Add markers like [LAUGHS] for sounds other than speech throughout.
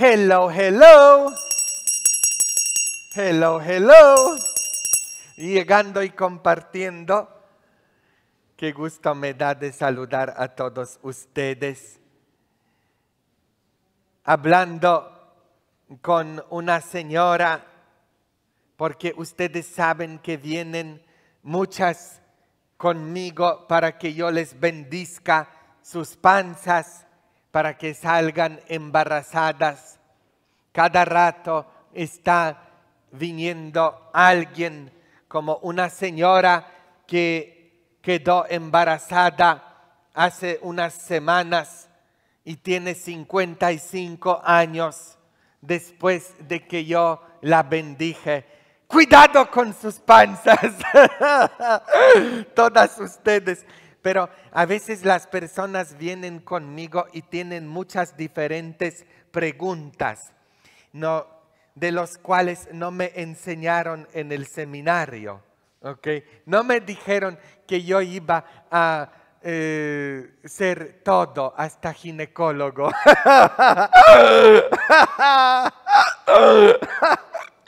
Hello, hello. Hello, hello. Llegando y compartiendo. Qué gusto me da de saludar a todos ustedes. Hablando con una señora, porque ustedes saben que vienen muchas conmigo para que yo les bendizca sus panzas, para que salgan embarazadas cada rato está viniendo alguien como una señora que quedó embarazada hace unas semanas y tiene 55 años después de que yo la bendije. Cuidado con sus panzas, [LAUGHS] todas ustedes. Pero a veces las personas vienen conmigo y tienen muchas diferentes preguntas no, de los cuales no me enseñaron en el seminario. No me dijeron que yo iba a eh, ser todo, hasta ginecólogo. [LAUGHS]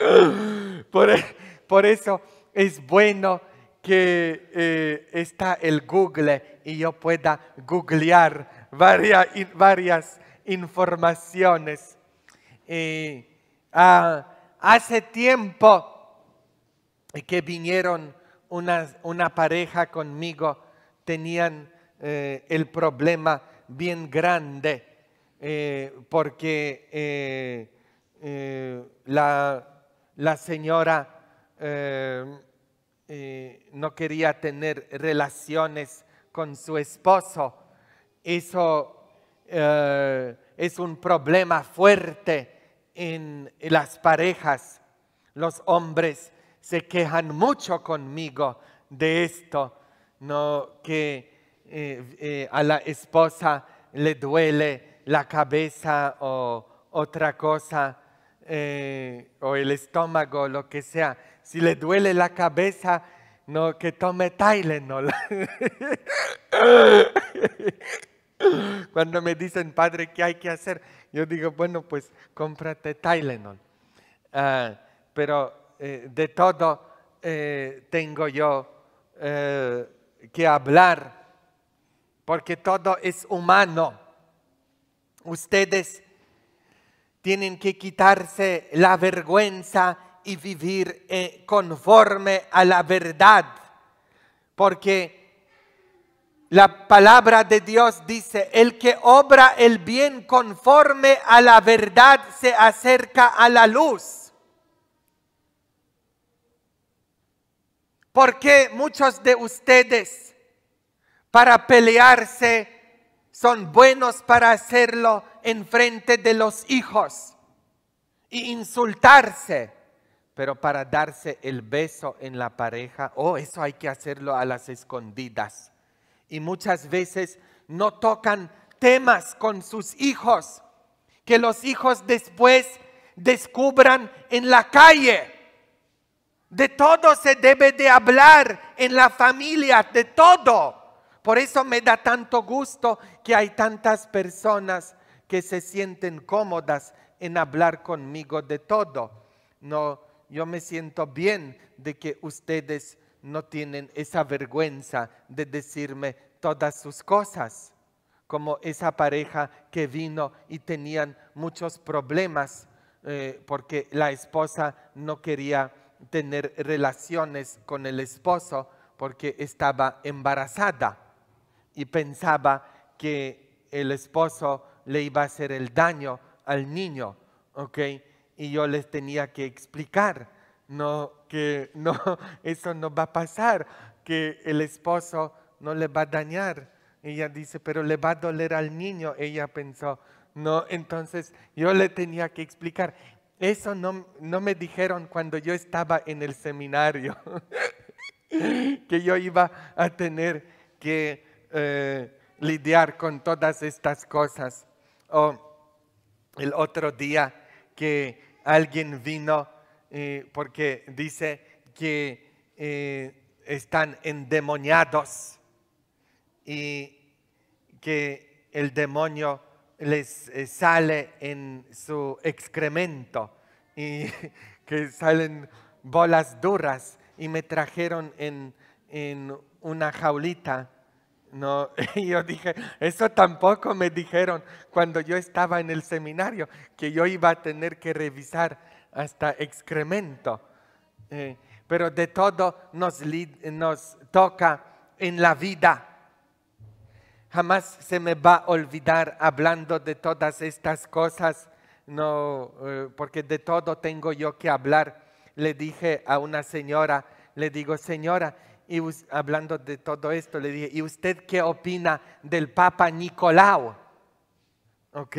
E, por, eso es bueno que eh, está el Google y yo pueda googlear varias, varias informaciones eh, ah, hace tiempo que vinieron una, pareja conmigo, tenían eh, el problema bien grande eh, porque la, señora no quería tener relaciones con su esposo. Eso es un problema fuerte en las parejas, los hombres se quejan mucho conmigo de esto, no que eh, eh, a la esposa le duele la cabeza o otra cosa, eh, o el estómago, lo que sea. Si le duele la cabeza, no que tome Tylenol. [LAUGHS] Cuando me dicen, padre, ¿qué hay que hacer? Yo digo, bueno, pues cómprate Tylenol. Ah, pero eh, de todo eh, tengo yo eh, que hablar, porque todo es humano. Ustedes tienen que quitarse la vergüenza y vivir conforme a la verdad, porque la palabra de Dios dice, el que obra el bien conforme a la verdad se acerca a la luz. Porque muchos de ustedes para pelearse son buenos para hacerlo en frente de los hijos y insultarse? Pero para darse el beso en la pareja, oh, eso hay que hacerlo a las escondidas y muchas veces no tocan temas con sus hijos que los hijos después descubran en la calle. De todo se debe de hablar en la familia, de todo. Por eso me da tanto gusto que hay tantas personas que se sienten cómodas en hablar conmigo de todo. No, yo me siento bien de que ustedes no tienen esa vergüenza de decirme todas sus cosas, como esa pareja que vino y tenían muchos problemas eh, porque la esposa no quería tener relaciones con el esposo porque estaba embarazada y pensaba que el esposo le iba a hacer el daño al niño, ¿ok? Y yo les tenía que explicar, no que no, [LAUGHS] eso no va a pasar, que el esposo no le va a dañar. Ella dice, pero le va a doler al niño, ella pensó. No, entonces yo le tenía que explicar. Eso no, me dijeron cuando yo estaba en el seminario, [LAUGHS] que yo iba a tener que eh, lidiar con todas estas cosas. O el otro día que alguien vino eh, porque dice que eh, están endemoniados y que el demonio les eh, sale en su excremento y [LAUGHS] que salen bolas duras y me trajeron en, en una jaulita. No, [LAUGHS] y yo dije, eso tampoco me dijeron cuando yo estaba en el seminario, que yo iba a tener que revisar hasta excremento. Eh, pero de todo nos, toca en la vida. Jamás se me va a olvidar hablando de todas estas cosas, no, eh, porque de todo tengo yo que hablar. Le dije a una señora, le digo, señora, y hablando de todo esto, le dije, ¿y usted qué opina del Papa Nicolau? ¿Ok?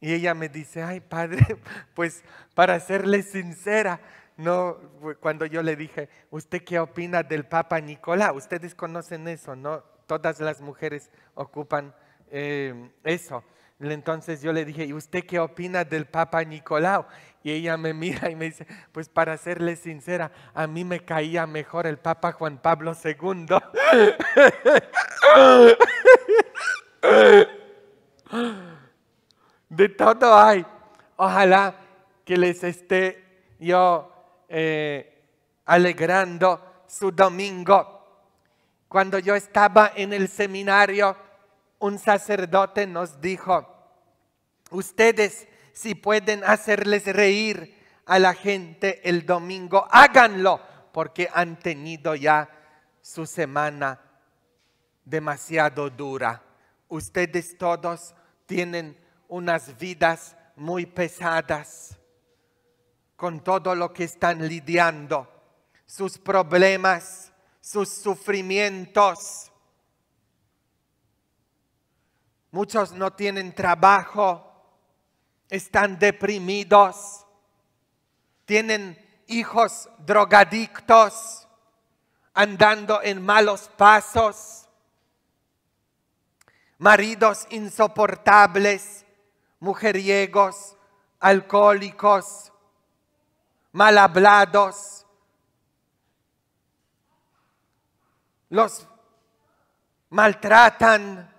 Y ella me dice, ay padre, [LAUGHS] pues para serle sincera, no, cuando yo le dije, ¿usted qué opina del Papa Nicolás? Ustedes conocen eso, ¿no? Todas las mujeres ocupan eh, eso. Entonces yo le dije, ¿y usted qué opina del Papa Nicolau? Y ella me [LAUGHS] mira y me dice, pues para serle sincera, a mí me caía mejor el Papa Juan Pablo II. [LAUGHS] de todo hay. Ojalá que les esté yo eh, alegrando su domingo. Cuando yo estaba en el seminario, un sacerdote nos dijo, ustedes si pueden hacerles reír a la gente el domingo, háganlo, porque han tenido ya su semana demasiado dura. Ustedes todos tienen unas vidas muy pesadas con todo lo que están lidiando, sus problemas, sus sufrimientos. Muchos no tienen trabajo, están deprimidos, tienen hijos drogadictos, andando en malos pasos, maridos insoportables, mujeriegos, alcohólicos, mal hablados, los maltratan,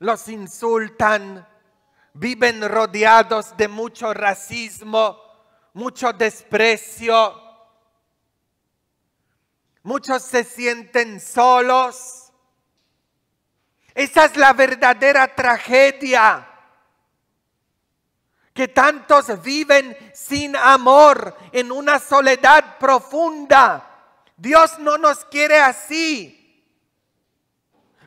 los insultan, viven rodeados de mucho racismo, mucho desprecio. Muchos se sienten solos. Esa es la verdadera tragedia que tantos viven sin amor, en una soledad profunda. Dios no nos quiere así.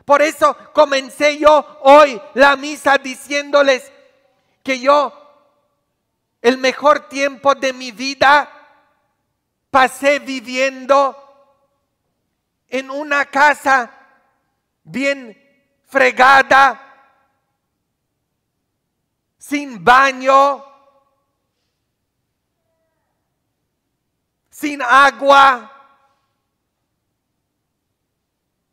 Por eso comencé yo hoy la misa diciéndoles que yo el mejor tiempo de mi vida pasé viviendo en una casa bien fregada, sin baño, sin agua,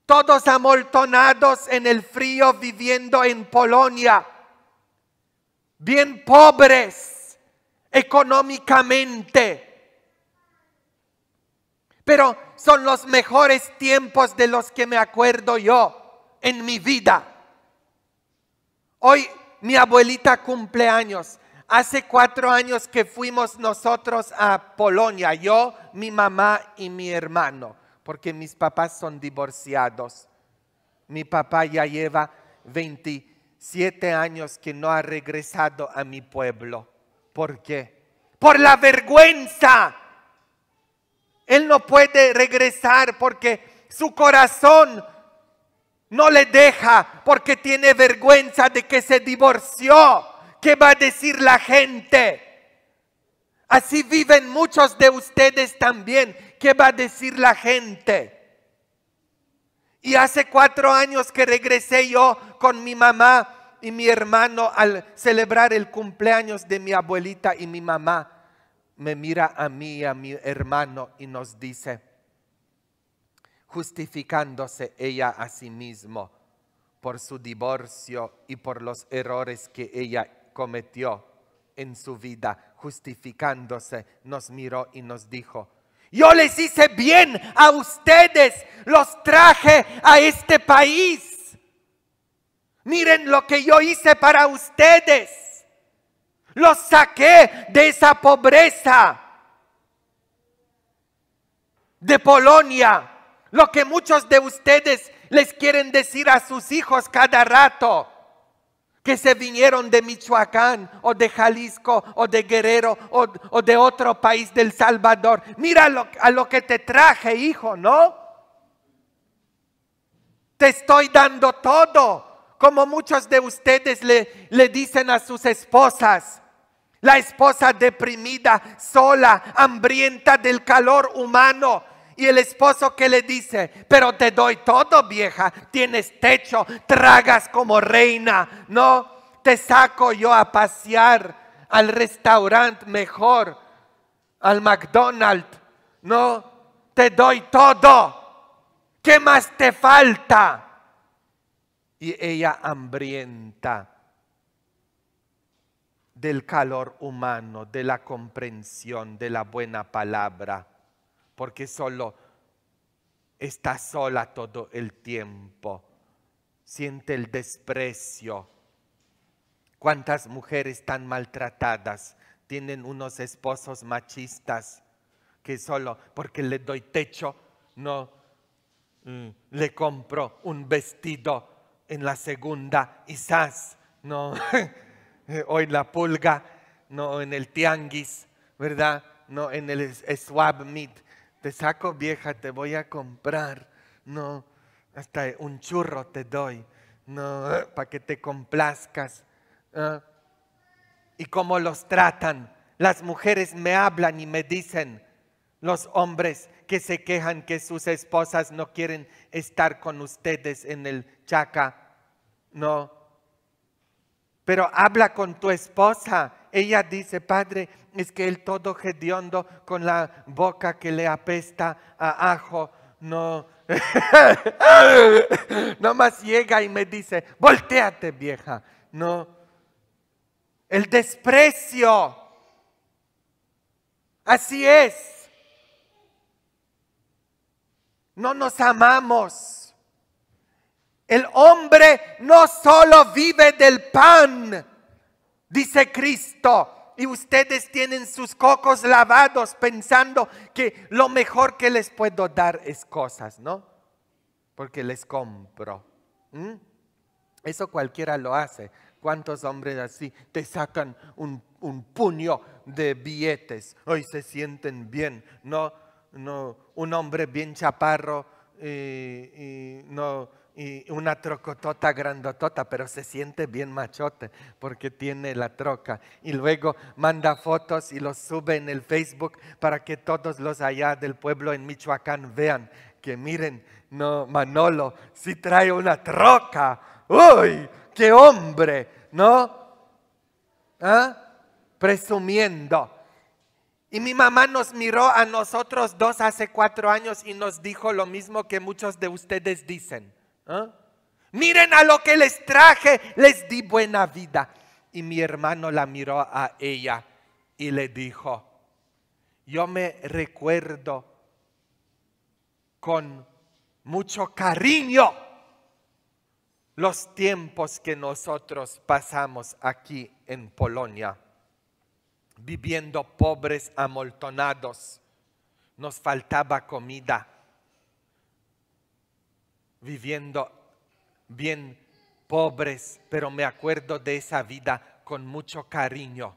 todos amoltonados en el frío viviendo en Polonia, bien pobres económicamente. Pero son los mejores tiempos de los que me acuerdo yo en mi vida. Hoy mi abuelita cumpleaños. Hace cuatro años que fuimos nosotros a Polonia, yo, mi mamá y mi hermano, porque mis papás son divorciados. Mi papá ya lleva 27 años que no ha regresado a mi pueblo. ¿Por qué? Por la vergüenza. Él no puede regresar porque su corazón no le deja porque tiene vergüenza de que se divorció. ¿Qué va a decir la gente? Así viven muchos de ustedes también. ¿Qué va a decir la gente? Y hace cuatro años que regresé yo con mi mamá y mi hermano al celebrar el cumpleaños de mi abuelita y mi mamá me mira a mí y a mi hermano y nos dice, justificándose ella a sí misma por su divorcio y por los errores que ella cometió en su vida, justificándose, nos miró y nos dijo, yo les hice bien a ustedes, los traje a este país. Miren lo que yo hice para ustedes. Los saqué de esa pobreza, de Polonia, lo que muchos de ustedes les quieren decir a sus hijos cada rato que se vinieron de Michoacán o de Jalisco o de Guerrero o, de otro país del Salvador. Mira a lo que te traje, hijo, ¿no? Te estoy dando todo, como muchos de ustedes le dicen a sus esposas. La esposa deprimida, sola, hambrienta del calor humano, y el esposo que le dice, pero te doy todo vieja, tienes techo, tragas como reina, no, te saco yo a pasear al restaurante mejor, al McDonald's, no, te doy todo. ¿Qué más te falta? Y ella hambrienta del calor humano, de la comprensión, de la buena palabra porque solo está sola todo el tiempo, siente el desprecio. ¿Cuántas mujeres están maltratadas tienen unos esposos machistas que solo porque le doy techo no mm, le compro un vestido en la segunda, quizás, no, [LAUGHS] o en la pulga, no en el tianguis, ¿verdad? No en el swab meet, te saco vieja, te voy a comprar, no, hasta un churro te doy, no, [LAUGHS] para que te complazcas. ¿eh? Y cómo los tratan. Las mujeres me hablan y me dicen, los hombres que se quejan que sus esposas no quieren estar con ustedes en el chaca, no, pero habla con tu esposa. Ella dice, Padre, es que el todo gediondo con la boca que le apesta a ajo, no, [LAUGHS] nomás llega y me dice, volteate vieja. No, el desprecio. Así es. No nos amamos. El hombre no solo vive del pan, dice Cristo. Y ustedes tienen sus cocos lavados pensando que lo mejor que les puedo dar es cosas, ¿no? Porque les compro. Eso cualquiera lo hace. ¿Cuántos hombres así te sacan un, puño de billetes? Hoy se sienten bien. No, no, un hombre bien chaparro eh, y no y una trocotota grandotota, pero se siente bien machote porque tiene la troca. Y luego manda fotos y los sube en el Facebook para que todos los allá del pueblo en Michoacán vean que miren, no, Manolo, si trae una troca. ¡Uy! ¡Qué hombre! ¿No? ¿Ah? Presumiendo. Y mi mamá nos miró a nosotros dos hace cuatro años y nos dijo lo mismo que muchos de ustedes dicen ¿Ah? Miren a lo que les traje, les di buena vida. Y mi hermano la miró a ella y le dijo, yo me recuerdo con mucho cariño los tiempos que nosotros pasamos aquí en Polonia, viviendo pobres, amoltonados. Nos faltaba comida viviendo bien pobres, pero me acuerdo de esa vida con mucho cariño.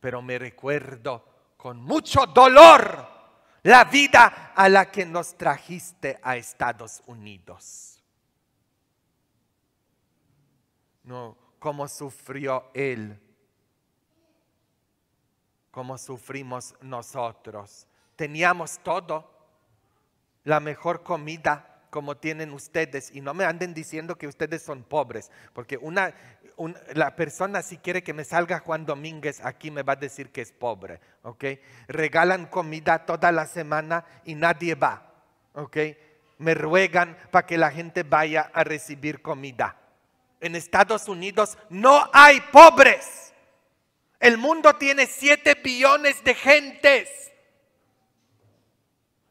Pero me recuerdo con mucho dolor la vida a la que nos trajiste a Estados Unidos. No, cómo sufrió él, cómo sufrimos nosotros. Teníamos todo la mejor comida como tienen ustedes y no me anden diciendo que ustedes son pobres, porque una, la persona si quiere que me salga Juan Domínguez aquí me va a decir que es pobre, ¿ok? Regalan comida toda la semana y nadie va, ¿ok? Me ruegan para que la gente vaya a recibir comida. En Estados Unidos no hay pobres. El mundo tiene siete billones de gentes.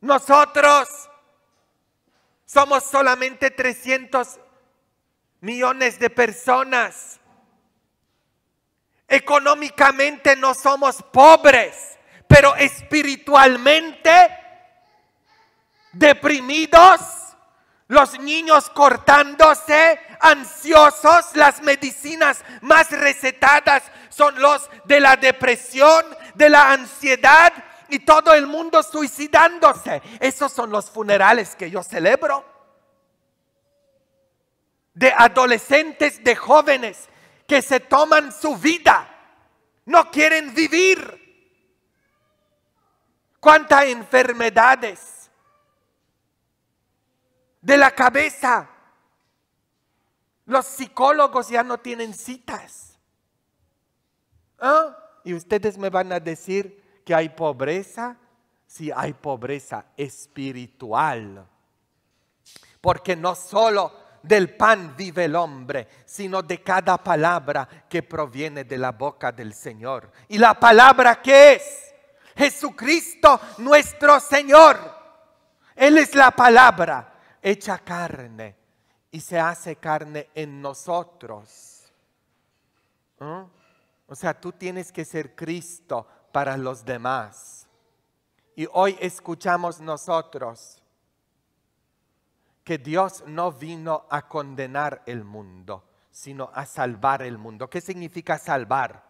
Nosotros somos solamente 300 millones de personas. Económicamente no somos pobres, pero espiritualmente deprimidos, los niños cortándose, ansiosos, las medicinas más recetadas son los de la depresión, de la ansiedad, y todo el mundo suicidándose. Esos son los funerales que yo celebro. De adolescentes, de jóvenes que se toman su vida. No quieren vivir. Cuántas enfermedades de la cabeza. Los psicólogos ya no tienen citas. ¿Ah? Y ustedes me van a decir, que hay pobreza? Si hay pobreza espiritual. Porque no solo del pan vive el hombre, sino de cada palabra que proviene de la boca del Señor. ¿Y la palabra que es? Jesucristo nuestro Señor. Él es la palabra hecha carne y se hace carne en nosotros. ¿Mm? O sea, tú tienes que ser Cristo para los demás. Y hoy escuchamos nosotros que Dios no vino a condenar el mundo, sino a salvar el mundo. ¿Qué significa salvar?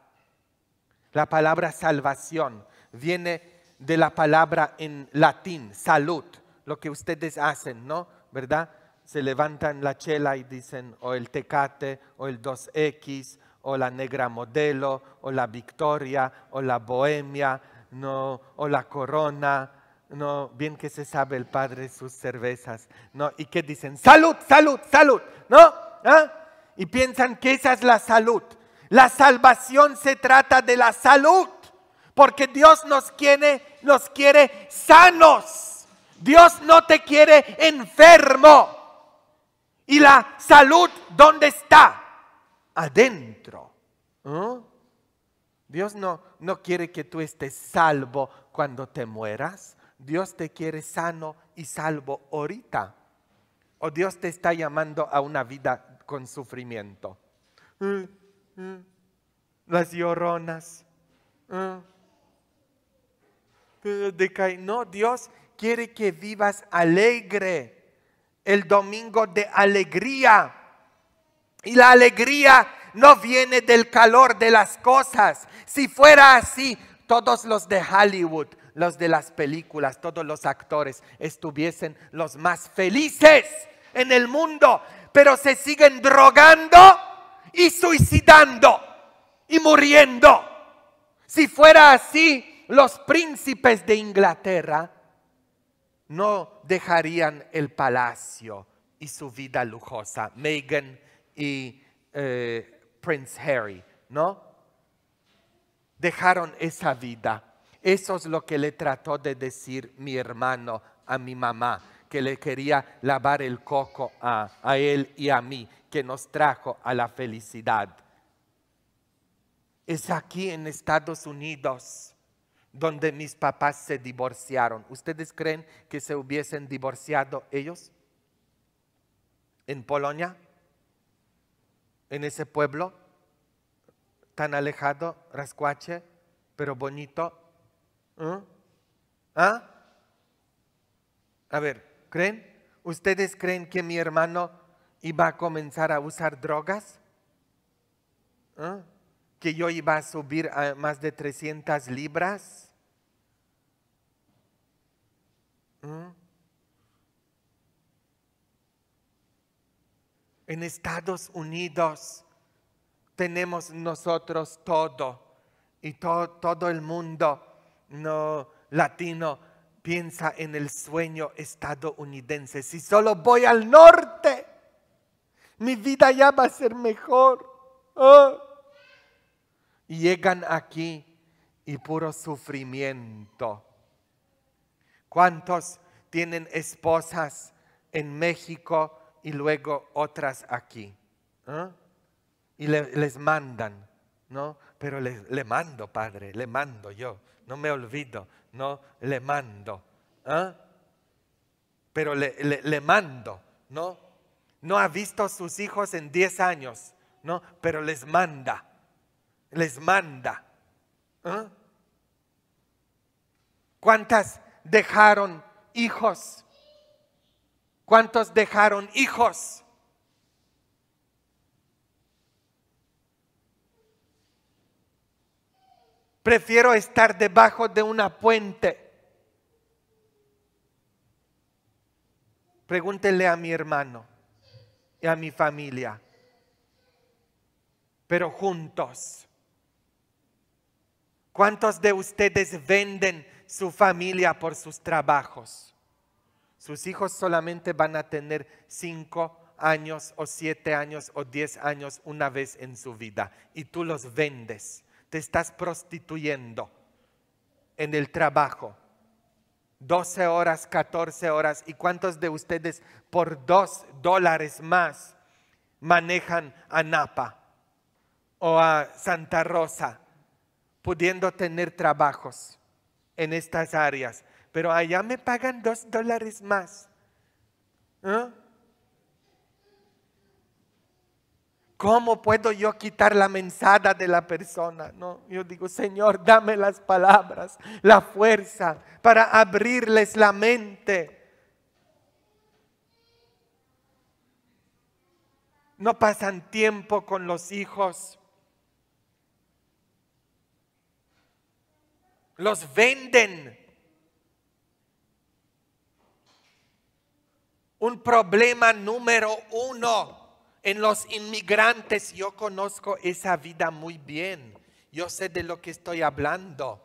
La palabra salvación viene de la palabra en latín, salud, lo que ustedes hacen, ¿no? ¿Verdad? Se levantan la chela y dicen, o el tecate, o el 2X, o la negra modelo, o la victoria, o la bohemia, no, o la corona, no, bien que se sabe el padre sus cervezas, no, y que dicen salud, salud, salud, ¿no? ¿Ah? Y piensan que esa es la salud. La salvación se trata de la salud, porque Dios nos quiere, nos quiere sanos. Dios no te quiere enfermo. ¿Y la salud dónde está? adentro. Dios no, no quiere que tú estés salvo cuando te mueras. Dios te quiere sano y salvo ahorita. O Dios te está llamando a una vida con sufrimiento. Mm, mm. Las lloronas. Mm. Eh, no, Dios quiere que vivas alegre. El domingo de alegría y la alegría no viene del calor de las cosas. Si fuera así, todos los de Hollywood, los de las películas, todos los actores estuviesen los más felices en el mundo, pero se siguen drogando y suicidando y muriendo. Si fuera así, los príncipes de Inglaterra no dejarían el palacio y su vida lujosa. Meghan y eh, Prince Harry, ¿no? Dejaron esa vida. Eso es lo que le trató de decir mi hermano a mi mamá, que le quería lavar el coco a, a él y a mí, que nos trajo a la felicidad. Es aquí en Estados Unidos donde mis papás se divorciaron. ¿Ustedes creen que se hubiesen divorciado ellos? ¿En Polonia? en ese pueblo tan alejado, rascuache, pero bonito. ¿Mm? ¿Ah? A ver, ¿creen? ¿Ustedes creen que mi hermano iba a comenzar a usar drogas? ¿Ah? ¿Que yo iba a subir a más de 300 libras? ¿Mm? En Estados Unidos tenemos nosotros todo y todo el mundo no latino piensa en el sueño estadounidense. Si solo voy al norte, mi vida ya va a ser mejor. Ah. llegan aquí y puro sufrimiento. ¿Cuántos tienen esposas en México y luego otras aquí. Y les mandan, ¿no? Pero le, mando, Padre, le mando yo, no me olvido, no, le mando. ¿ah? Pero le, mando, ¿no? No ha visto a sus hijos en 10 años, ¿no? Pero les manda, les manda. ¿ah? ¿Cuántas dejaron hijos? ¿Cuántos dejaron hijos? Prefiero estar debajo de una puente. Pregúntele a mi hermano y a mi familia, pero juntos. ¿Cuántos de ustedes venden su familia por sus trabajos? Sus hijos solamente van a tener cinco años o siete años o diez años una vez en su vida y tú los vendes. Te estás prostituyendo en el trabajo. 12 horas, 14 horas. ¿Y cuántos de ustedes por dos dólares más manejan a Napa o a Santa Rosa, pudiendo tener trabajos en estas áreas? pero allá me pagan dos dólares más. ¿eh? ¿Cómo puedo yo quitar la mensada de la persona? No, yo digo, Señor, dame las palabras, la fuerza para abrirles la mente. No pasan tiempo con los hijos. Los venden un problema número uno en los inmigrantes. Yo conozco esa vida muy bien. Yo sé de lo que estoy hablando.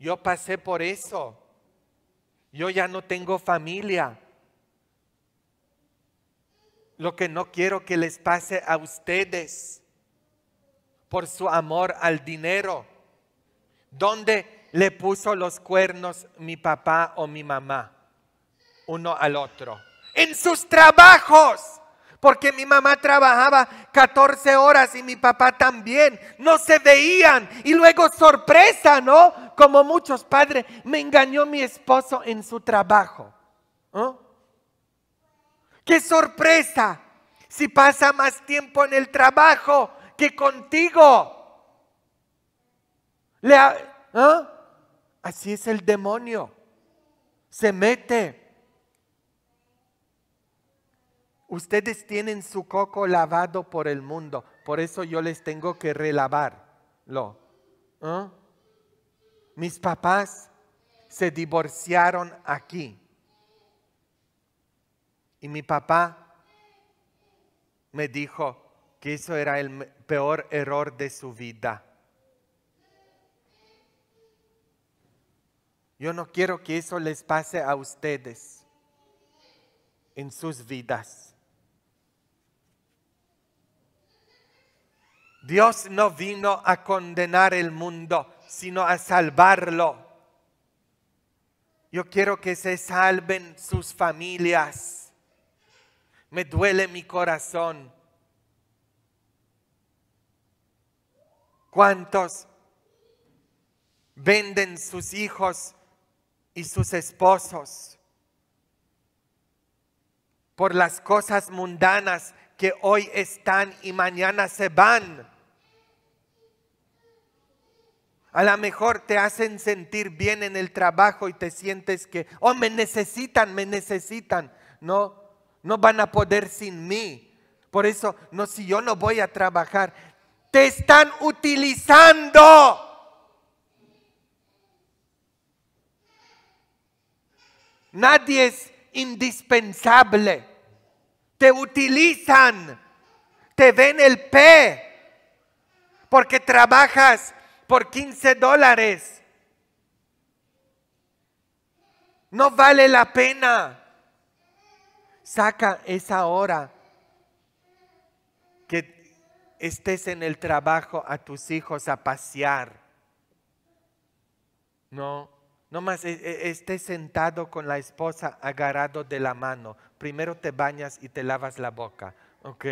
Yo pasé por eso. Yo ya no tengo familia. Lo que no quiero que les pase a ustedes por su amor al dinero. ¿Dónde le puso los cuernos mi papá o mi mamá? Uno al otro en sus trabajos. Porque mi mamá trabajaba 14 horas y mi papá también. No se veían. Y luego sorpresa, ¿no? Como muchos padres, me engañó mi esposo en su trabajo. ¿Ah? ¡Qué sorpresa! Si pasa más tiempo en el trabajo que contigo. Le, ¿ah? Así es el demonio. Se mete. Ustedes tienen su coco lavado por el mundo, por eso yo les tengo que relavarlo. ¿eh? Mis papás se divorciaron aquí. Y mi papá me dijo que eso era el peor error de su vida. Yo no quiero que eso les pase a ustedes en sus vidas. Dios no vino a condenar el mundo, sino a salvarlo. Yo quiero que se salven sus familias. Me duele mi corazón. ¿Cuántos venden sus hijos y sus esposos por las cosas mundanas que hoy están y mañana se van. A lo mejor te hacen sentir bien en el trabajo y te sientes que, oh, me necesitan, me necesitan. No, no van a poder sin mí. Por eso, no, si yo no voy a trabajar, te están utilizando. Nadie es indispensable te utilizan, te ven el pe... porque trabajas por 15 dólares. No vale la pena. Saca esa hora que estés en el trabajo a tus hijos a pasear. No, no más e, e, estés sentado con la esposa agarrado de la mano primero te bañas y te lavas la boca, ¿ok?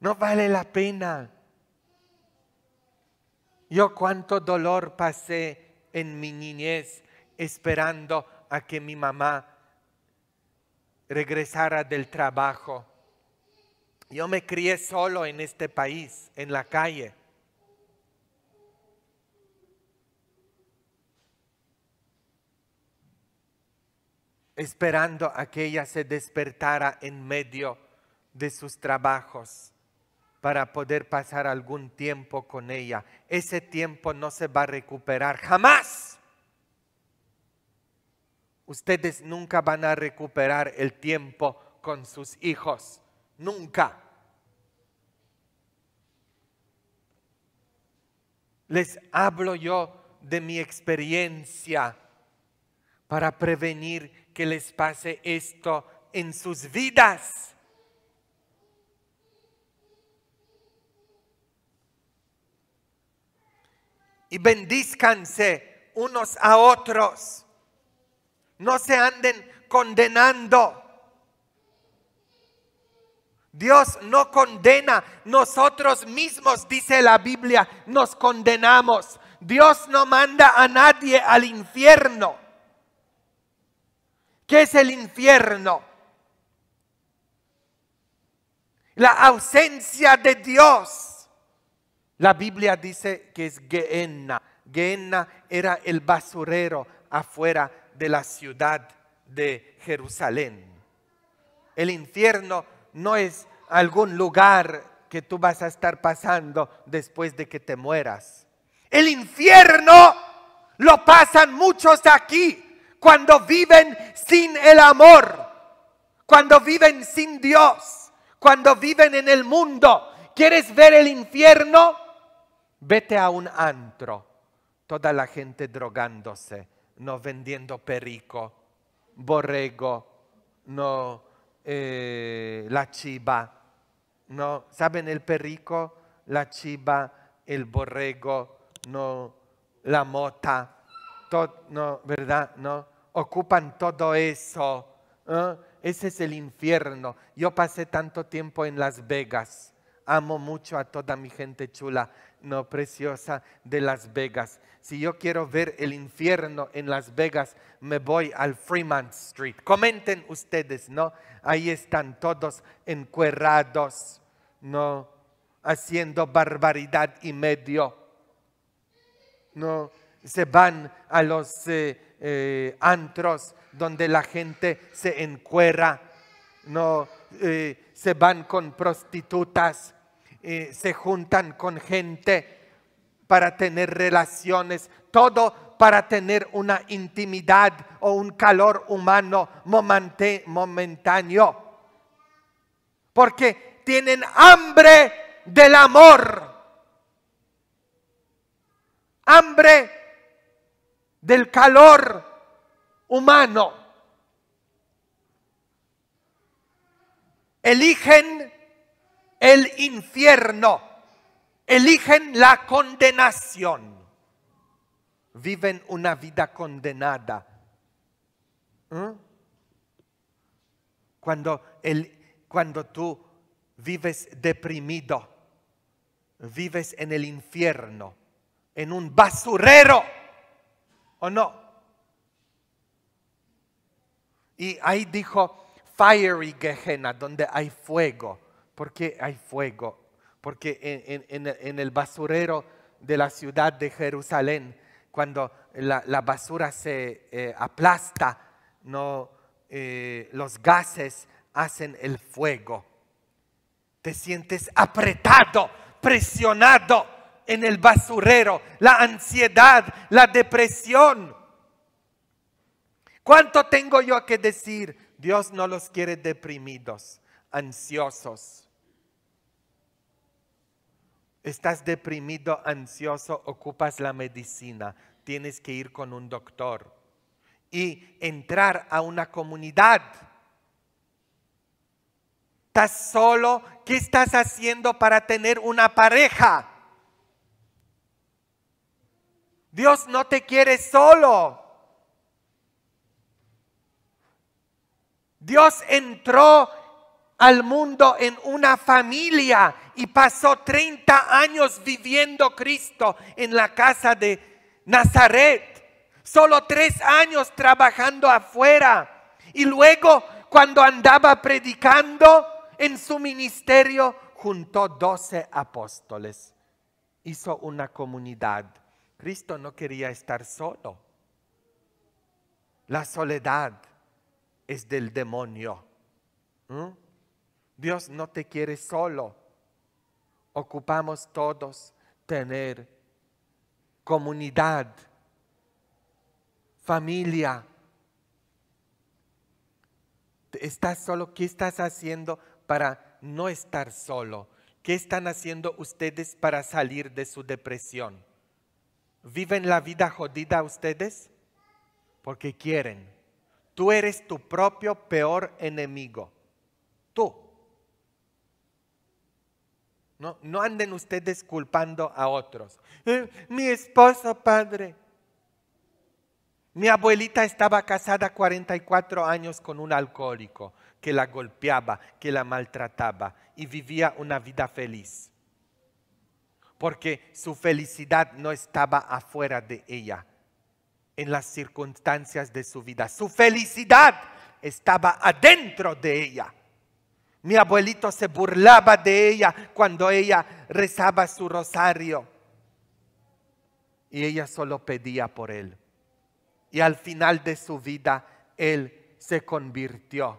No vale la pena. Yo cuánto dolor pasé en mi niñez esperando a que mi mamá regresara del trabajo. Yo me crié solo en este país, en la calle. esperando a que ella se despertara en medio de sus trabajos para poder pasar algún tiempo con ella. Ese tiempo no se va a recuperar jamás. Ustedes nunca van a recuperar el tiempo con sus hijos, nunca. Les hablo yo de mi experiencia para prevenir que les pase esto en sus vidas. Y bendízcanse unos a otros. No se anden condenando. Dios no condena, nosotros mismos, dice la Biblia, nos condenamos. Dios no manda a nadie al infierno. ¿Qué es el infierno? La ausencia de Dios. La Biblia dice que es Gehenna. Gehenna era el basurero afuera de la ciudad de Jerusalén. El infierno no es algún lugar que tú vas a estar pasando después de que te mueras. El infierno lo pasan muchos aquí cuando viven sin el amor, cuando viven sin Dios, cuando viven en el mundo. ¿Quieres ver el infierno? Vete a un antro. Toda la gente drogándose, no vendiendo perico, borrego, no eh, la chiva. No, ¿saben el perico? La chiva, el borrego, no la mota, todo, no, ¿verdad? No ocupan todo eso. ¿eh? Ese es el infierno. Yo pasé tanto tiempo en Las Vegas. Amo mucho a toda mi gente chula, no preciosa de Las Vegas. Si yo quiero ver el infierno en Las Vegas, me voy al Freeman Street. Comenten ustedes, ¿no? Ahí están todos encuerrados, ¿no? Haciendo barbaridad y medio, ¿no? Se van a los eh, eh, antros donde la gente se encuera, no, eh, se van con prostitutas, eh, se juntan con gente para tener relaciones, todo para tener una intimidad o un calor humano momentáneo. Porque tienen hambre del amor, hambre del calor humano. Eligen el infierno, eligen la condenación, viven una vida condenada. ¿Mm? Cuando, el, cuando tú vives deprimido, vives en el infierno, en un basurero o no? Y ahí dijo fiery Gehenna, donde hay fuego. ¿Por qué hay fuego? Porque en, el basurero de la ciudad de Jerusalén, cuando la, basura se eh, aplasta, no, eh, los gases hacen el fuego. Te sientes apretado, presionado en el basurero, la ansiedad, la depresión. ¿Cuánto tengo yo que decir? Dios no los quiere deprimidos, ansiosos. Estás deprimido, ansioso, ocupas la medicina, tienes que ir con un doctor y entrar a una comunidad. ¿Estás solo? ¿Qué estás haciendo para tener una pareja? Dios no te quiere solo. Dios entró al mundo en una familia y pasó 30 años viviendo Cristo en la casa de Nazaret. Solo tres años trabajando afuera. Y luego cuando andaba predicando en su ministerio, juntó 12 apóstoles. Hizo una comunidad Cristo no quería estar solo. La soledad es del demonio. Dios no te quiere solo. Ocupamos todos tener comunidad, familia. ¿Estás solo? ¿Qué estás haciendo para no estar solo? ¿Qué están haciendo ustedes para salir de su depresión? viven la vida jodida ustedes? Porque quieren. Tú eres tu propio peor enemigo. Tú. No, anden ustedes culpando a otros. Eh, mi esposo, padre. Mi abuelita estaba casada 44 años con un alcohólico que la golpeaba, que la maltrataba y vivía una vida feliz porque su felicidad no estaba afuera de ella, en las circunstancias de su vida. Su felicidad estaba adentro de ella. Mi abuelito se burlaba de ella cuando ella rezaba su rosario. Y ella solo pedía por él. Y al final de su vida, él se convirtió.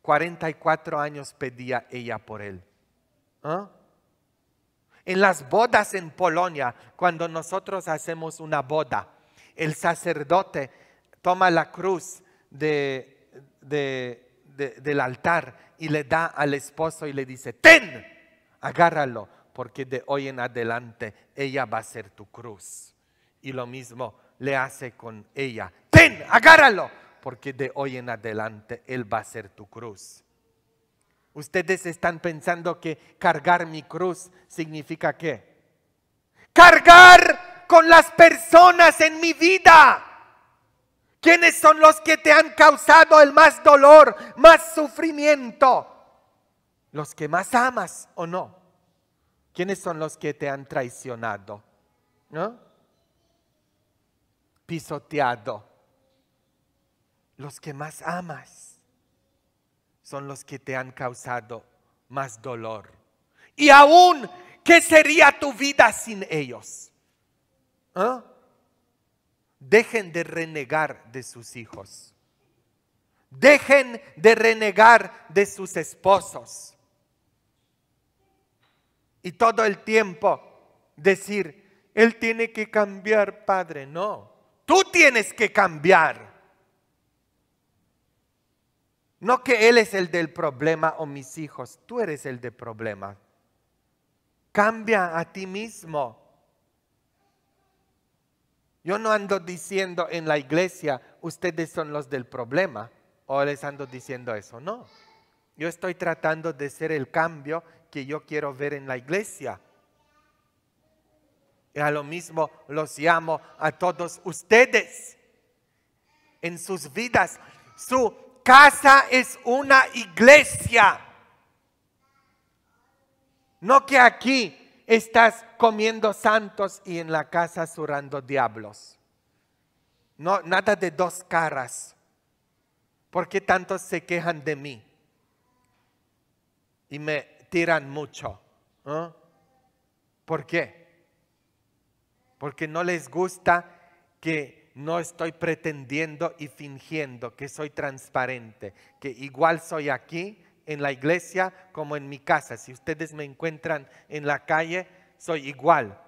44 años pedía ella por él. ¿Ah? En las bodas en Polonia, cuando nosotros hacemos una boda, el sacerdote toma la cruz del altar y le da al esposo y le dice, ten, agárralo, porque de hoy en adelante ella va a ser tu cruz. Y lo mismo le hace con ella, ten, agárralo, porque de hoy en adelante él va a ser tu cruz. Ustedes están pensando que cargar mi cruz significa qué? Cargar con las personas en mi vida. ¿Quiénes son los que te han causado el más dolor, más sufrimiento? Los que más amas o no. ¿Quiénes son los que te han traicionado? ¿No? Pisoteado. Los que más amas son los que te han causado más dolor. Y aún, ¿qué sería tu vida sin ellos? ¿Ah? Dejen de renegar de sus hijos. Dejen de renegar de sus esposos. Y todo el tiempo decir, él tiene que cambiar, padre. No, tú tienes que cambiar. No que Él es el del problema o mis hijos, tú eres el del problema. Cambia a ti mismo. Yo no ando diciendo en la iglesia, ustedes son los del problema, o les ando diciendo eso, no. Yo estoy tratando de ser el cambio que yo quiero ver en la iglesia. Y a lo mismo los llamo a todos ustedes en sus vidas. Su casa es una iglesia. No que aquí estás comiendo santos y en la casa surando diablos. No, nada de dos caras. ¿Por qué tantos se quejan de mí? Y me tiran mucho. ¿Por qué? Porque no les gusta que no estoy pretendiendo y fingiendo que soy transparente, que igual soy aquí en la iglesia como en mi casa. Si ustedes me encuentran en la calle, soy igual.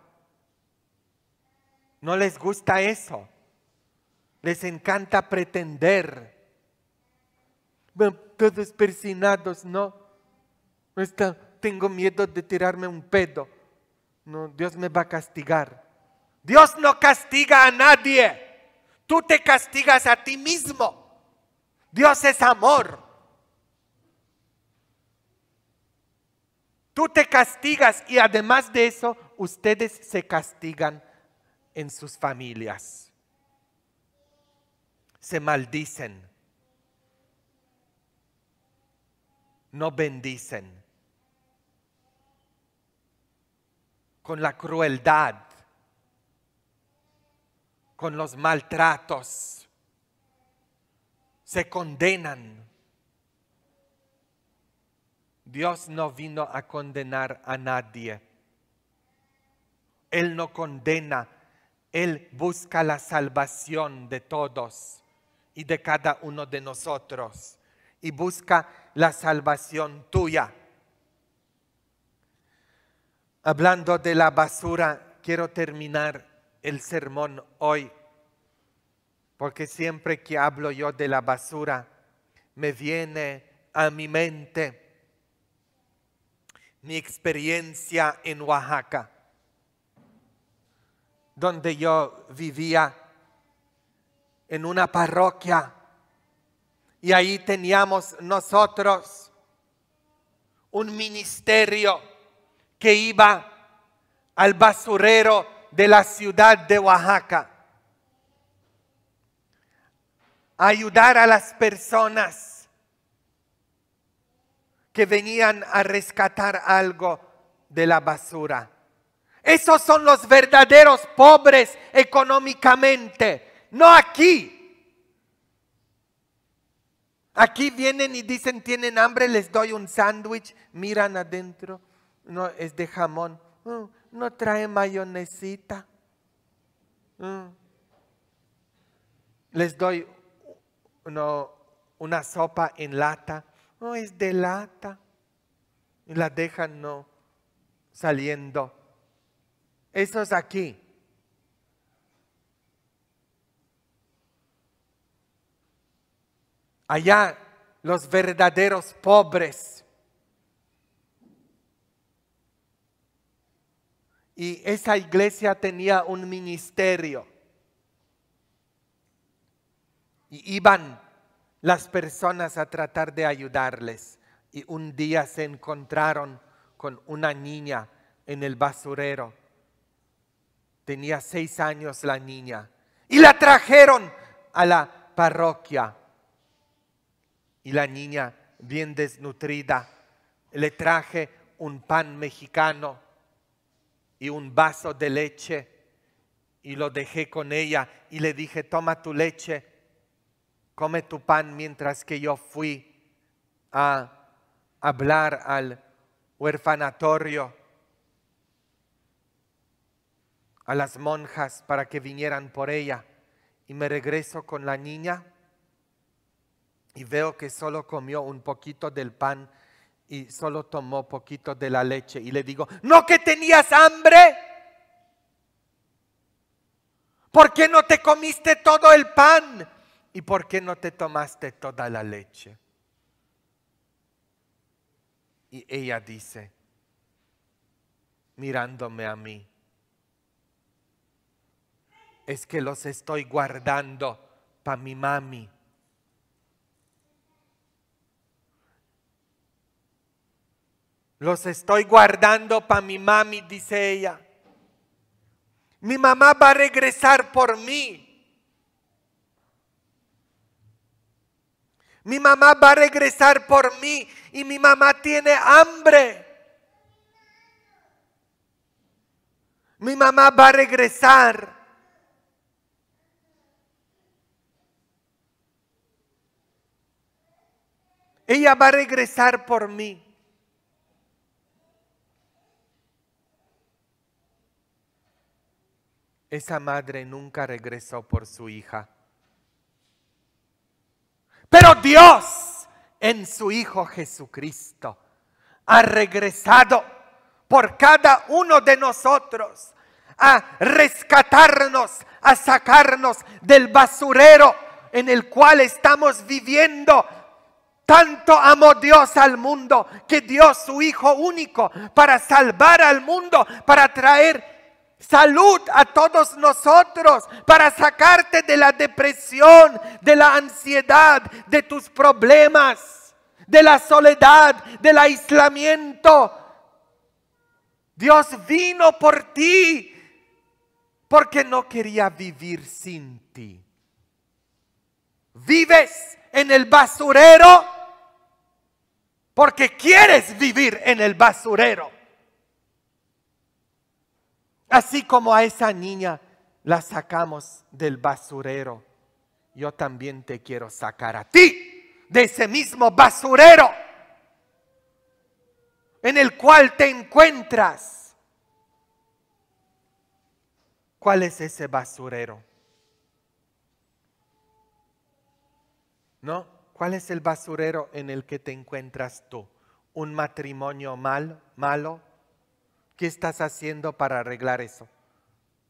No les gusta eso. Les encanta pretender. Todos persinados, ¿no? tengo miedo de tirarme un pedo. No, Dios me va a castigar. Dios no castiga a nadie. Tú te castigas a ti mismo. Dios es amor. Tú te castigas y además de eso, ustedes se castigan en sus familias. Se maldicen. No bendicen. Con la crueldad con los maltratos, se condenan. Dios no vino a condenar a nadie. Él no condena, Él busca la salvación de todos y de cada uno de nosotros y busca la salvación tuya. Hablando de la basura, quiero terminar el sermón hoy, porque siempre que hablo yo de la basura, me viene a mi mente mi experiencia en Oaxaca, donde yo vivía en una parroquia y ahí teníamos nosotros un ministerio que iba al basurero de la ciudad de Oaxaca. Ayudar a las personas que venían a rescatar algo de la basura. Esos son los verdaderos pobres económicamente, no aquí. Aquí vienen y dicen, tienen hambre, les doy un sándwich, miran adentro, no, es de jamón. Mm no trae mayonesita. Mm. Les doy una sopa en lata. No es de lata. Y la dejan no saliendo. Eso es aquí. Allá los verdaderos pobres Y esa iglesia tenía un ministerio. Y iban las personas a tratar de ayudarles. Y un día se encontraron con una niña en el basurero. Tenía seis años la niña. Y la trajeron a la parroquia. Y la niña, bien desnutrida, le traje un pan mexicano y un vaso de leche y lo dejé con ella y le dije, toma tu leche, come tu pan mientras que yo fui a hablar al huerfanatorio, a las monjas para que vinieran por ella y me regreso con la niña y veo que solo comió un poquito del pan y solo tomó poquito de la leche y le digo, ¿no que tenías hambre? ¿Por qué no te comiste todo el pan? ¿Y por qué no te tomaste toda la leche? Y ella dice, mirándome a mí, es que los estoy guardando para mi mami. Los estoy guardando para mi mami, dice ella. Mi mamá va a regresar por mí. Mi mamá va a regresar por mí y mi mamá tiene hambre. Mi mamá va a regresar. Ella va a regresar por mí. esa madre nunca regresó por su hija. Pero Dios en su Hijo Jesucristo ha regresado por cada uno de nosotros a rescatarnos, a sacarnos del basurero en el cual estamos viviendo. Tanto amó Dios al mundo que dio su Hijo único para salvar al mundo, para traer salud a todos nosotros para sacarte de la depresión, de la ansiedad, de tus problemas, de la soledad, del aislamiento. Dios vino por ti porque no quería vivir sin ti. Vives en el basurero porque quieres vivir en el basurero. Así como a esa niña la sacamos del basurero, yo también te quiero sacar a ti de ese mismo basurero en el cual te encuentras. ¿Cuál es ese basurero? ¿No? ¿Cuál es el basurero en el que te encuentras tú? ¿Un matrimonio mal, malo? ¿Qué estás haciendo para arreglar eso?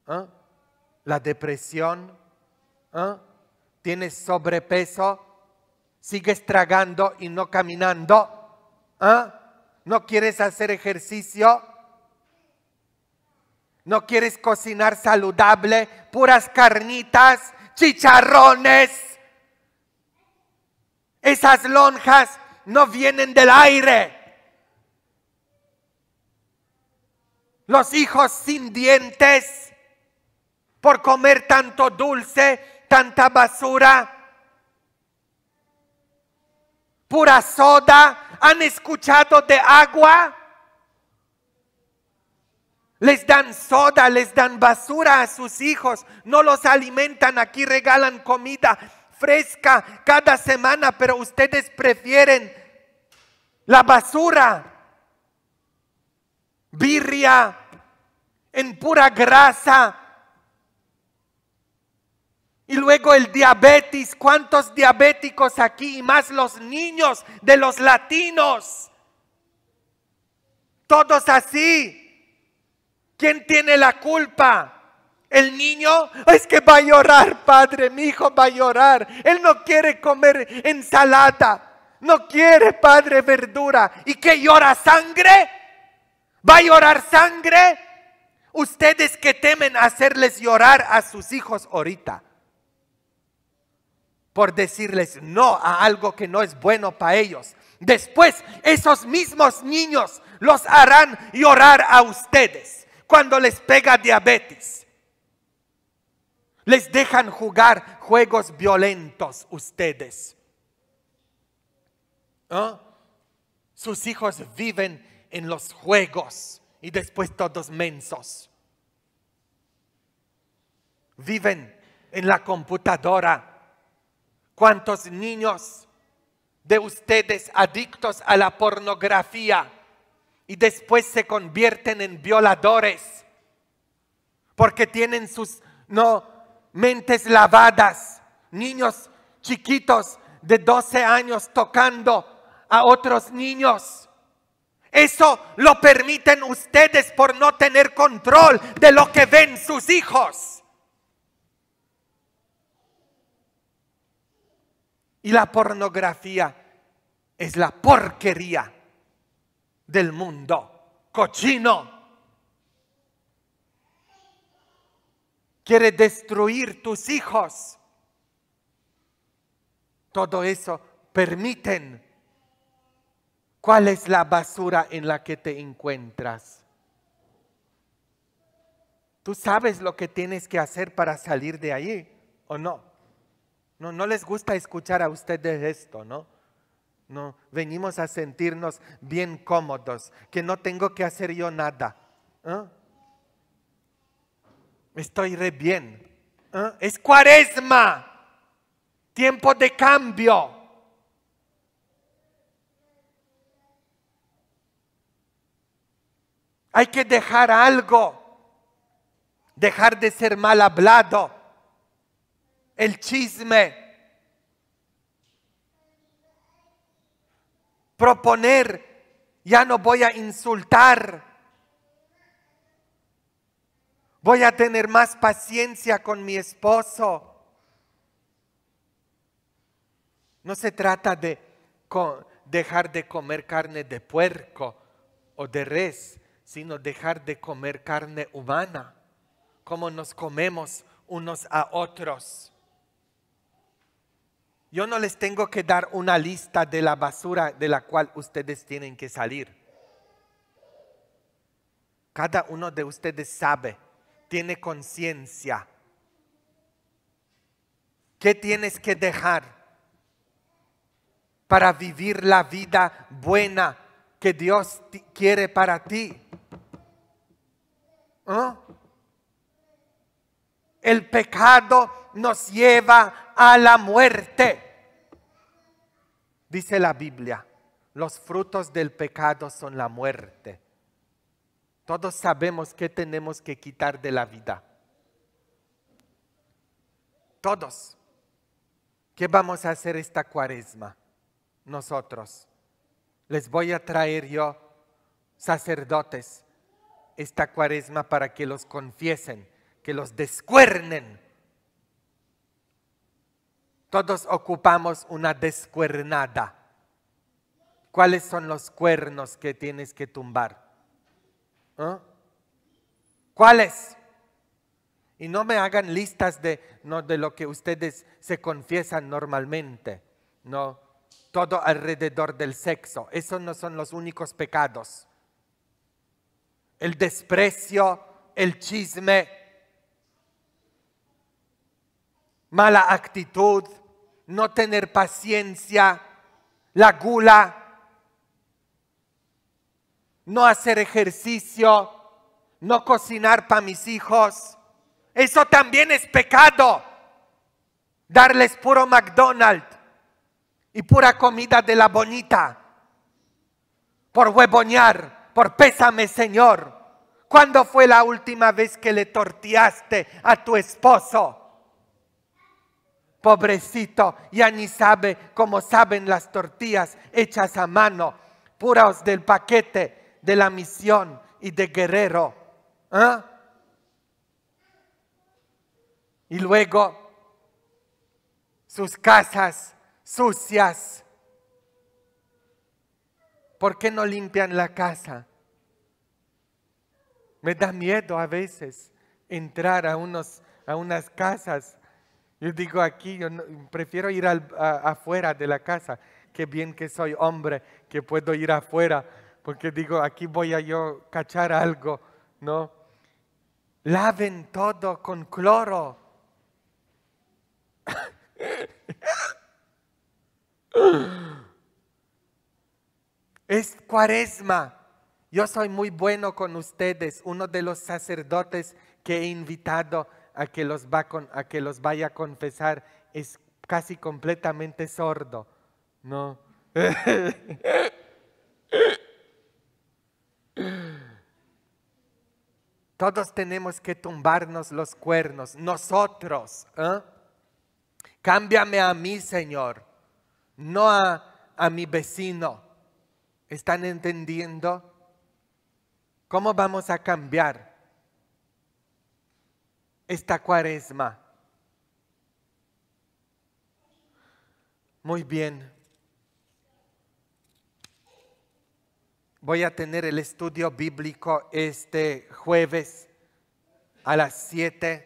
¿Ah? ¿La depresión? ¿Ah? ¿Tienes sobrepeso? ¿Sigues tragando y no caminando? ¿Ah? ¿No quieres hacer ejercicio? ¿No quieres cocinar saludable? Puras carnitas, chicharrones. Esas lonjas no vienen del aire los hijos sin dientes por comer tanto dulce, tanta basura, pura soda. ¿Han escuchado de agua? Les dan soda, les dan basura a sus hijos, no los alimentan, aquí regalan comida fresca cada semana, pero ustedes prefieren la basura, birria, en pura grasa. Y luego el diabetes, ¿cuántos diabéticos aquí? Y más los niños de los latinos. Todos así. ¿Quién tiene la culpa? El niño es que va a llorar, padre, mi hijo va a llorar. Él no quiere comer ensalada, no quiere, padre, verdura. ¿Y que llora sangre? ¿Va a llorar sangre? Ustedes que temen hacerles llorar a sus hijos ahorita por decirles no a algo que no es bueno para ellos. Después, esos mismos niños los harán llorar a ustedes cuando les pega diabetes. Les dejan jugar juegos violentos ustedes. ¿Ah? Sus hijos viven en los juegos y después todos mensos. Viven en la computadora. ¿Cuántos niños de ustedes adictos a la pornografía y después se convierten en violadores? Porque tienen sus no mentes lavadas. Niños chiquitos de 12 años tocando a otros niños eso lo permiten ustedes por no tener control de lo que ven sus hijos. Y la pornografía es la porquería del mundo cochino. Quiere destruir tus hijos. Todo eso permiten ¿Cuál es la basura en la que te encuentras? Tú sabes lo que tienes que hacer para salir de ahí ¿o no? No, no les gusta escuchar a ustedes esto, ¿no? No, venimos a sentirnos bien cómodos, que no tengo que hacer yo nada. ¿eh? Estoy re bien. ¿eh? Es cuaresma, tiempo de cambio. Hay que dejar algo. Dejar de ser mal hablado. El chisme. Proponer, ya no voy a insultar. Voy a tener más paciencia con mi esposo. No se trata de dejar de comer carne de puerco o de res sino dejar de comer carne humana, como nos comemos unos a otros. Yo no les tengo que dar una lista de la basura de la cual ustedes tienen que salir. Cada uno de ustedes sabe, tiene conciencia. ¿Qué tienes que dejar para vivir la vida buena que Dios quiere para ti? ¿Ah? El pecado nos lleva a la muerte. Dice la Biblia, los frutos del pecado son la muerte. Todos sabemos que tenemos que quitar de la vida. Todos. ¿Qué vamos a hacer esta cuaresma? Nosotros. Les voy a traer yo sacerdotes esta cuaresma para que los confiesen, que los descuernen. Todos ocupamos una descuernada. ¿Cuáles son los cuernos que tienes que tumbar? ¿Ah? ¿Cuáles? Y no me hagan listas de, no, de lo que ustedes se confiesan normalmente. No, todo alrededor del sexo. Esos no son los únicos pecados el desprecio, el chisme, mala actitud, no tener paciencia, la gula, no hacer ejercicio, no cocinar para mis hijos. Eso también es pecado. Darles puro McDonald's y pura comida de la bonita por huevoñar por pésame, Señor. ¿Cuándo fue la última vez que le torteaste a tu esposo? Pobrecito, ya ni sabe cómo saben las tortillas hechas a mano, puras del paquete de la misión y de guerrero. ¿ah? Y luego sus casas sucias, ¿Por qué no limpian la casa? Me da miedo a veces entrar a, unos, a unas casas. Yo digo aquí, yo prefiero ir afuera de la casa. Qué bien que soy hombre, que puedo ir afuera, porque digo, aquí voy a yo cachar algo, ¿no? Laven todo con cloro. [LAUGHS] es cuaresma. Yo soy muy bueno con ustedes, uno de los sacerdotes que he invitado a que los, vaya a confesar es casi completamente sordo. No. [LAUGHS] Todos tenemos que tumbarnos los cuernos, nosotros. ¿eh? Cámbiame a mí, Señor, no a mi vecino. ¿Están entendiendo? ¿Cómo vamos a cambiar esta cuaresma? Muy bien. Voy a tener el estudio bíblico este jueves a las 7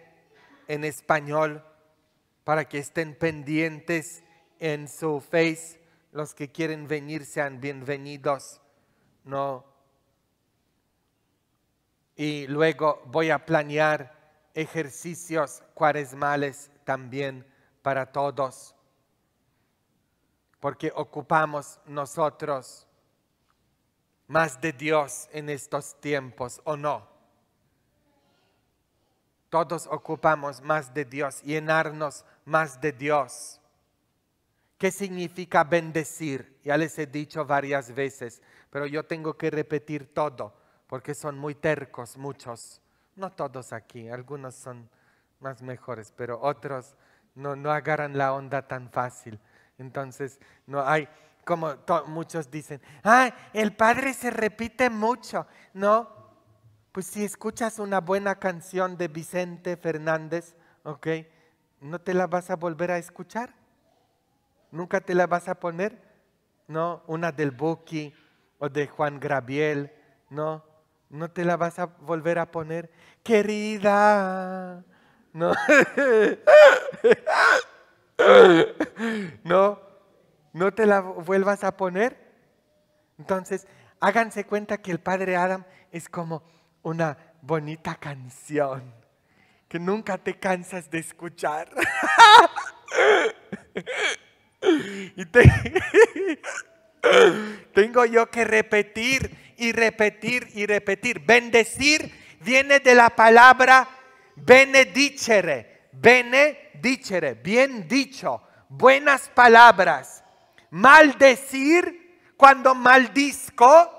en español para que estén pendientes en su Facebook los que quieren venir sean bienvenidos. No. Y luego voy a planear ejercicios cuaresmales también para todos. Porque ocupamos nosotros más de Dios en estos tiempos, ¿o no? Todos ocupamos más de Dios, llenarnos más de Dios. ¿Qué significa bendecir? Ya les he dicho varias veces, pero yo tengo que repetir todo, porque son muy tercos muchos. No todos aquí, algunos son más mejores, pero otros no, no agarran la onda tan fácil. Entonces, no hay, como muchos dicen, ah, el Padre se repite mucho. No, pues si escuchas una buena canción de Vicente Fernández, ¿ok? ¿No te la vas a volver a escuchar? nunca te la vas a poner, ¿no? Una del Buki o de Juan Grabiel, ¿no? No te la vas a volver a poner, querida, ¿no? [LAUGHS] ¿No? ¿No te la vuelvas a poner? Entonces, háganse cuenta que el Padre Adam es como una bonita canción que nunca te cansas de escuchar. [LAUGHS] [LAUGHS] Y [LAUGHS] tengo yo que repetir y repetir y repetir. Bendecir viene de la palabra benedicere, benedicere, bien dicho, buenas palabras. Maldecir, cuando maldisco,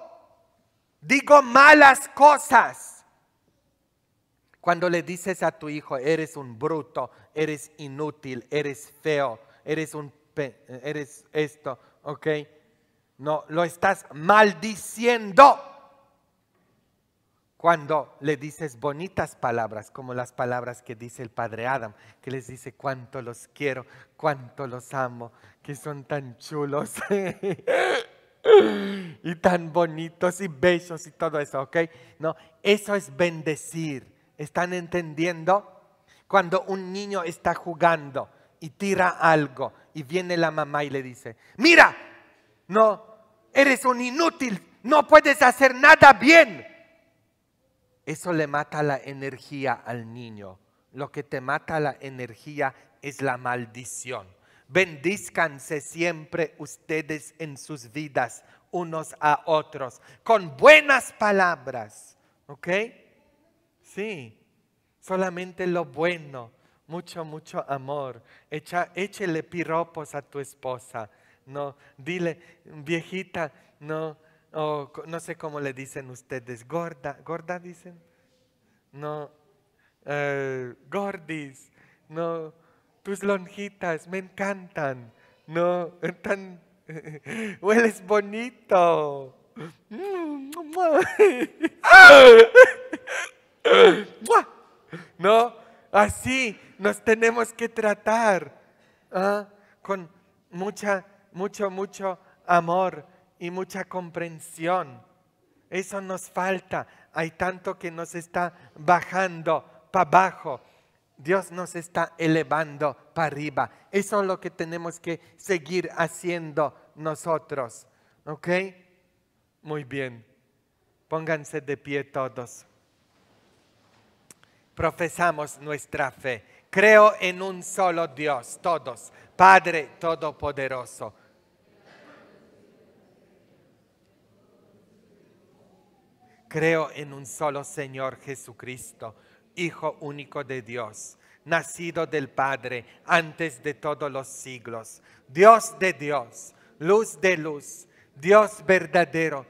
digo malas cosas. Cuando le dices a tu hijo, eres un bruto, eres inútil, eres feo, eres un eres esto, ¿ok? No, lo estás maldiciendo cuando le dices bonitas palabras, como las palabras que dice el padre Adam, que les dice cuánto los quiero, cuánto los amo, que son tan chulos [LAUGHS] y tan bonitos y bellos y todo eso, ¿ok? No, eso es bendecir. ¿Están entendiendo? Cuando un niño está jugando y tira algo. Y viene la mamá y le dice, mira, no, eres un inútil, no puedes hacer nada bien. Eso le mata la energía al niño. Lo que te mata la energía es la maldición. Bendízcanse siempre ustedes en sus vidas unos a otros con buenas palabras. ¿Ok? Sí, solamente lo bueno mucho, mucho amor. Echa, échele piropos a tu esposa. No, dile, viejita, no, no sé cómo le dicen ustedes, gorda, gorda dicen, no, eh, gordis, no, tus lonjitas me encantan, no, [LAUGHS] tan, [LAUGHS] hueles bonito. [LAUGHS] No, Así nos tenemos que tratar ¿ah? con mucha, mucho, mucho amor y mucha comprensión. Eso nos falta. Hay tanto que nos está bajando para abajo. Dios nos está elevando para arriba. Eso es lo que tenemos que seguir haciendo nosotros. ¿Ok? Muy bien. Pónganse de pie todos profesamos nuestra fe. Creo en un solo Dios, todos, Padre Todopoderoso. Creo en un solo Señor Jesucristo, Hijo único de Dios, nacido del Padre antes de todos los siglos, Dios de Dios, luz de luz, Dios verdadero,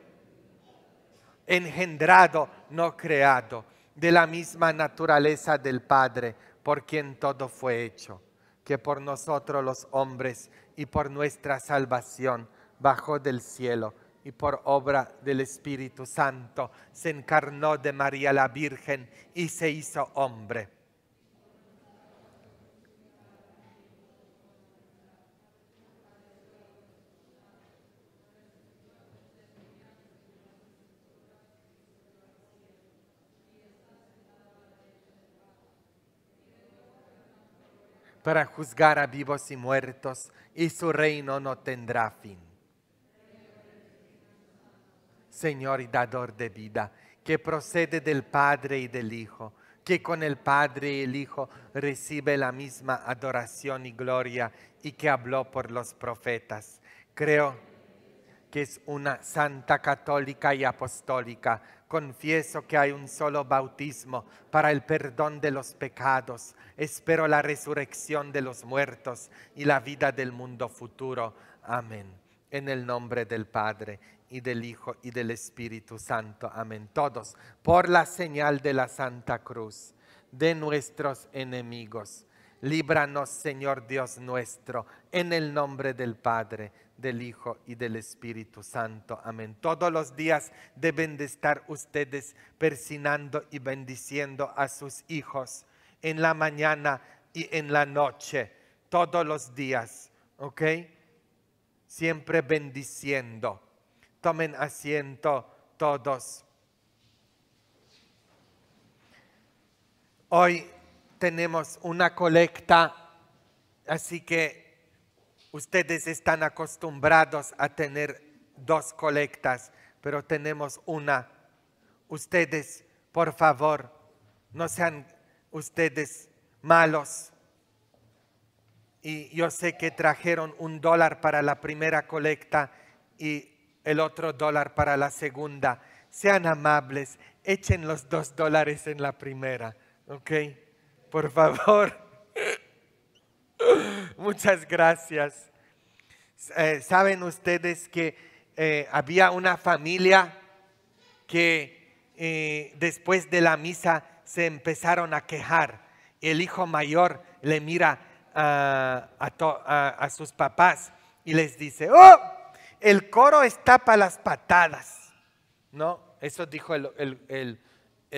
engendrado, no creado de la misma naturaleza del Padre, por quien todo fue hecho, que por nosotros los hombres y por nuestra salvación bajó del cielo y por obra del Espíritu Santo se encarnó de María la Virgen y se hizo hombre para juzgar a vivos y muertos, y su reino no tendrá fin. Señor y dador de vida, que procede del Padre y del Hijo, que con el Padre y el Hijo recibe la misma adoración y gloria y que habló por los profetas. Creo que es una santa católica y apostólica Confieso que hay un solo bautismo para el perdón de los pecados. Espero la resurrección de los muertos y la vida del mundo futuro. Amén. En el nombre del Padre y del Hijo y del Espíritu Santo. Amén. Todos, por la señal de la Santa Cruz, de nuestros enemigos. Líbranos, Señor Dios nuestro, en el nombre del Padre del Hijo y del Espíritu Santo. Amén. Todos los días deben de estar ustedes persinando y bendiciendo a sus hijos en la mañana y en la noche, todos los días, ¿ok? Siempre bendiciendo. Tomen asiento todos. Hoy tenemos una colecta, así que Ustedes están acostumbrados a tener dos colectas, pero tenemos una. Ustedes, por favor, no sean ustedes malos. Y yo sé que trajeron un dólar para la primera colecta y el otro dólar para la segunda. Sean amables, echen los dos dólares en la primera, ¿ok? Por favor. Muchas gracias. Eh, Saben ustedes que eh, había una familia que eh, después de la misa se empezaron a quejar. El hijo mayor le mira ah, a, a, sus papás y les dice, ¡oh! El coro está para las patadas. ¿No? Eso dijo el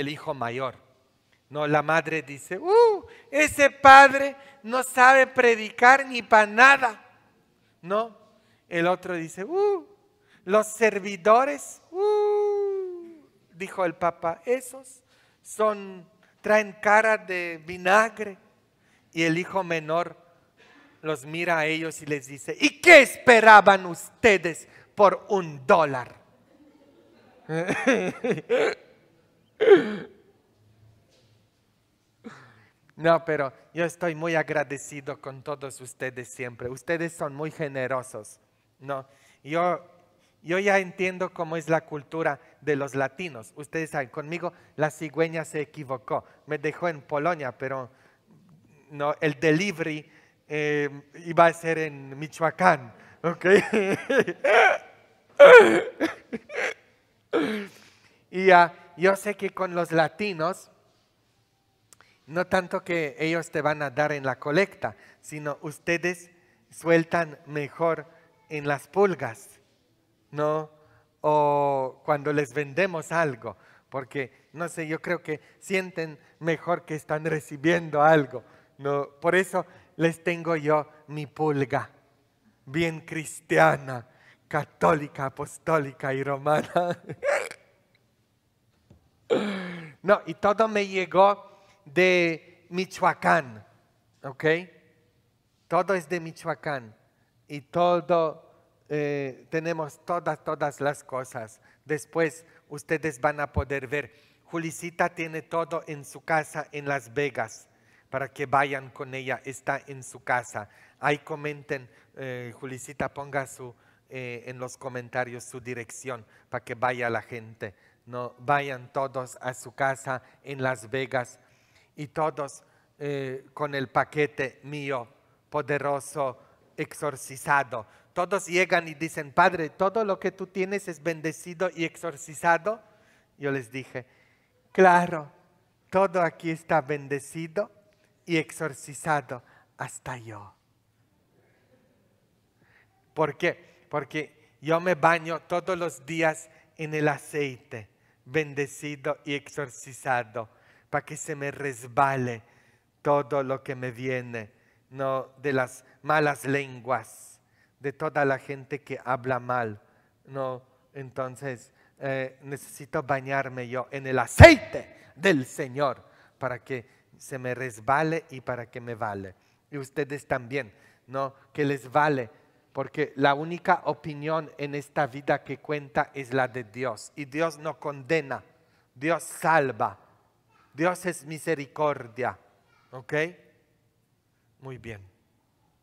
hijo mayor. No, la madre dice, uh, ese padre no sabe predicar ni para nada. No, el otro dice, uh, los servidores, uh, dijo el papá, esos son, traen cara de vinagre. Y el hijo menor los mira a ellos y les dice, ¿y qué esperaban ustedes por un dólar? [LAUGHS] No, pero yo estoy muy agradecido con todos ustedes siempre. Ustedes son muy generosos. No, yo, ya entiendo cómo es la cultura de los latinos. Ustedes saben, conmigo la cigüeña se equivocó. Me dejó en Polonia, pero no, el delivery eh, iba a ser en Michoacán. [LAUGHS] y ah, yo sé que con los latinos no tanto que ellos te van a dar en la colecta, sino ustedes sueltan mejor en las pulgas, ¿no? O cuando les vendemos algo, porque, no sé, yo creo que sienten mejor que están recibiendo algo, ¿no? Por eso les tengo yo mi pulga, bien cristiana, católica, apostólica y romana. [LAUGHS] No, y todo me llegó de Michoacán, ¿ok? Todo es de Michoacán y todo, eh, tenemos todas, todas las cosas. Después ustedes van a poder ver. Julisita tiene todo en su casa en Las Vegas para que vayan con ella, está en su casa. Ahí comenten, eh, Julisita ponga su, eh, en los comentarios su dirección para que vaya la gente. No, vayan todos a su casa en Las Vegas y todos eh, con el paquete mío poderoso exorcizado. Todos llegan y dicen, Padre, todo lo que tú tienes es bendecido y exorcizado. Yo les dije, claro, todo aquí está bendecido y exorcizado, hasta yo. ¿Por qué? Porque yo me baño todos los días en el aceite, bendecido y exorcizado para que se me resbale todo lo que me viene, no de las malas lenguas, de toda la gente que habla mal, no. Entonces eh, necesito bañarme yo en el aceite del Señor para que se me resbale y para que me vale. Y ustedes también, no, que les vale porque la única opinión en esta vida que cuenta es la de Dios. Y Dios no condena, Dios salva. Dios es misericordia. ¿Ok? Muy bien.